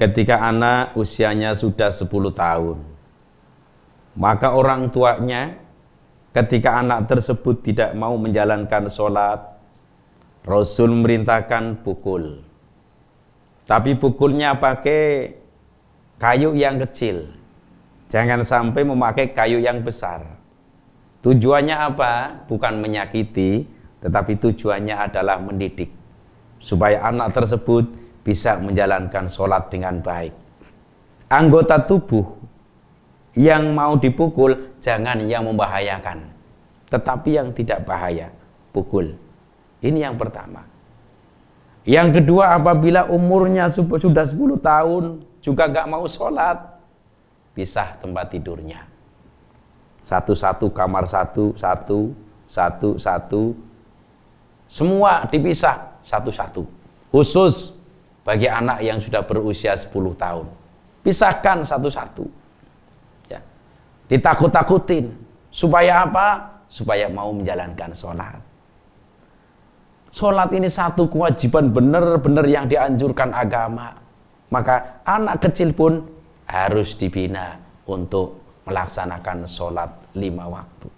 ketika anak usianya sudah 10 tahun. Maka orang tuanya ketika anak tersebut tidak mau menjalankan sholat, Rasul merintahkan pukul. Tapi pukulnya pakai kayu yang kecil. Jangan sampai memakai kayu yang besar. Tujuannya apa? Bukan menyakiti, tetapi tujuannya adalah mendidik. Supaya anak tersebut bisa menjalankan sholat dengan baik. Anggota tubuh yang mau dipukul jangan yang membahayakan, tetapi yang tidak bahaya pukul. Ini yang pertama. Yang kedua apabila umurnya sudah 10 tahun juga gak mau sholat, pisah tempat tidurnya. Satu-satu kamar satu, satu, satu, satu. Semua dipisah satu-satu. Khusus bagi anak yang sudah berusia 10 tahun. Pisahkan satu-satu. Ya. Ditakut-takutin. Supaya apa? Supaya mau menjalankan sholat. Sholat ini satu kewajiban benar-benar yang dianjurkan agama. Maka anak kecil pun harus dibina untuk melaksanakan sholat lima waktu.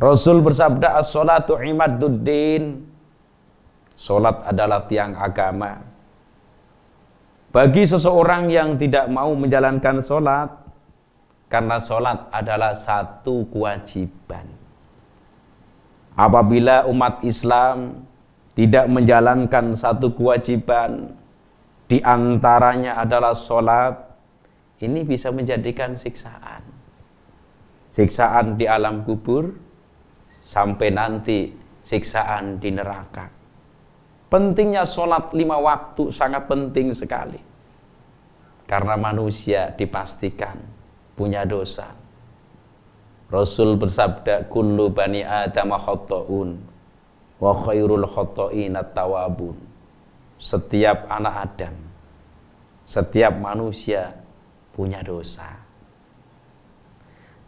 Rasul bersabda, as-sholatu imaduddin. Sholat adalah tiang agama. Bagi seseorang yang tidak mau menjalankan sholat karena sholat adalah satu kewajiban. Apabila umat Islam tidak menjalankan satu kewajiban, di antaranya adalah sholat, ini bisa menjadikan siksaan. Siksaan di alam kubur, sampai nanti siksaan di neraka. Pentingnya sholat lima waktu sangat penting sekali. Karena manusia dipastikan punya dosa. Rasul bersabda, Kullu bani adama khoto'un, wa khairul khotoina tawabun. Setiap anak Adam, setiap manusia punya dosa.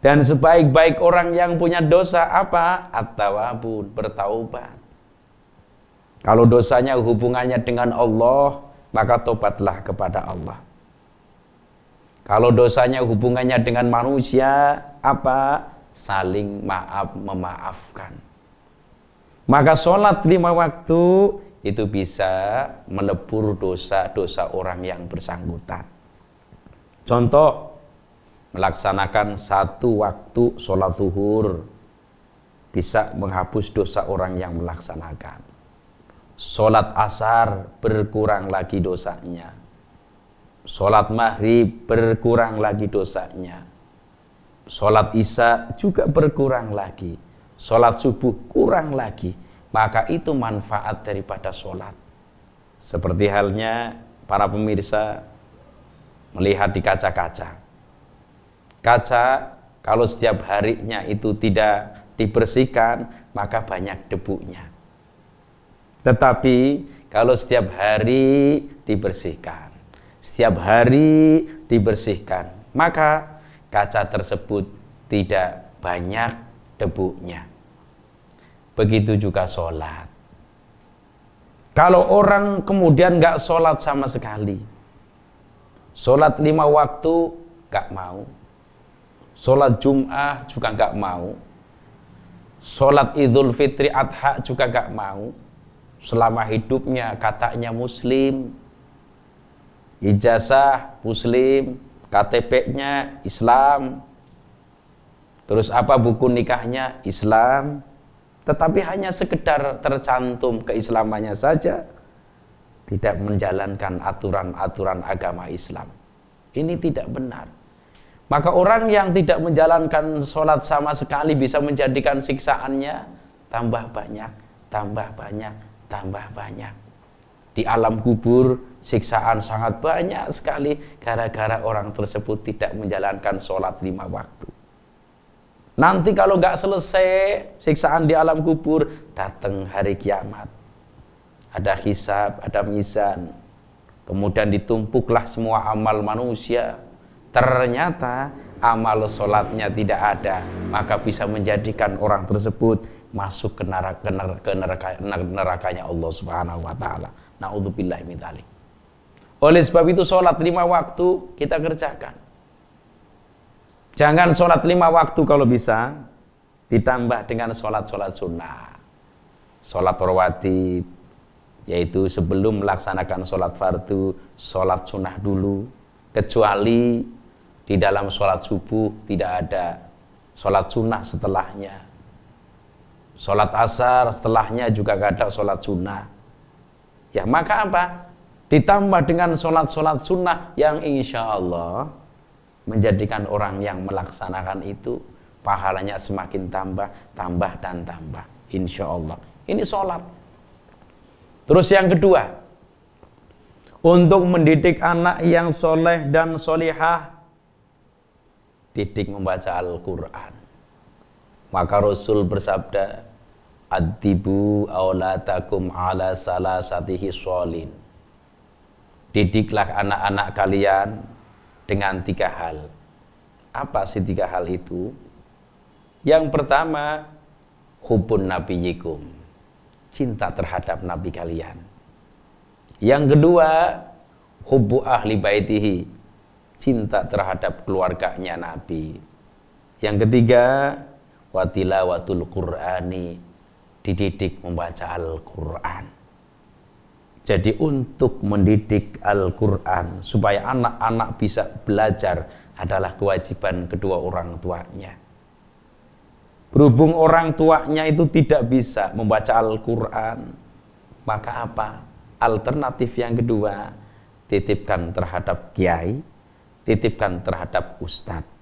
Dan sebaik-baik orang yang punya dosa apa? At-tawabun, bertaubat. Kalau dosanya hubungannya dengan Allah, maka tobatlah kepada Allah. Kalau dosanya hubungannya dengan manusia, apa? Saling maaf memaafkan. Maka sholat lima waktu itu bisa melebur dosa-dosa orang yang bersangkutan. Contoh, melaksanakan satu waktu sholat zuhur bisa menghapus dosa orang yang melaksanakan Sholat asar berkurang lagi dosanya. Sholat maghrib berkurang lagi dosanya. Sholat isya juga berkurang lagi. Sholat subuh kurang lagi. Maka itu manfaat daripada sholat. Seperti halnya para pemirsa melihat di kaca-kaca. Kaca kalau setiap harinya itu tidak dibersihkan, maka banyak debunya tetapi kalau setiap hari dibersihkan, setiap hari dibersihkan, maka kaca tersebut tidak banyak debunya. Begitu juga sholat. Kalau orang kemudian nggak sholat sama sekali, sholat lima waktu nggak mau, sholat Jum'ah juga nggak mau, sholat Idul Fitri Adha juga nggak mau, selama hidupnya katanya muslim ijazah muslim KTP-nya Islam terus apa buku nikahnya Islam tetapi hanya sekedar tercantum keislamannya saja tidak menjalankan aturan-aturan agama Islam ini tidak benar maka orang yang tidak menjalankan sholat sama sekali bisa menjadikan siksaannya tambah banyak tambah banyak tambah banyak. Di alam kubur siksaan sangat banyak sekali gara-gara orang tersebut tidak menjalankan sholat lima waktu. Nanti kalau nggak selesai siksaan di alam kubur, datang hari kiamat. Ada hisab, ada misan Kemudian ditumpuklah semua amal manusia. Ternyata amal sholatnya tidak ada, maka bisa menjadikan orang tersebut masuk ke neraka, ke neraka, neraka nerakanya Allah Subhanahu wa taala. Nauzubillahi min dzalik. Oleh sebab itu sholat lima waktu kita kerjakan. Jangan sholat lima waktu kalau bisa, ditambah dengan sholat-sholat sunnah. Sholat rawatib, yaitu sebelum melaksanakan sholat fardu, sholat sunnah dulu. Kecuali di dalam sholat subuh tidak ada sholat sunnah setelahnya. Sholat asar, setelahnya juga kadang sholat sunnah. Ya maka apa? Ditambah dengan sholat-sholat sunnah yang insya Allah menjadikan orang yang melaksanakan itu pahalanya semakin tambah, tambah dan tambah. Insya Allah. Ini sholat. Terus yang kedua, untuk mendidik anak yang soleh dan solihah, didik membaca Al-Quran. Maka Rasul bersabda, Adibu awlatakum ala salah satihi sholin. Didiklah anak-anak kalian dengan tiga hal. Apa sih tiga hal itu? Yang pertama, hubun nabi yikum. Cinta terhadap nabi kalian. Yang kedua, hubu ahli baitihi. Cinta terhadap keluarganya nabi. Yang ketiga, wa tilawatul qur'ani dididik membaca Al-Qur'an. Jadi untuk mendidik Al-Qur'an supaya anak-anak bisa belajar adalah kewajiban kedua orang tuanya. Berhubung orang tuanya itu tidak bisa membaca Al-Qur'an, maka apa? Alternatif yang kedua, titipkan terhadap kiai, titipkan terhadap ustadz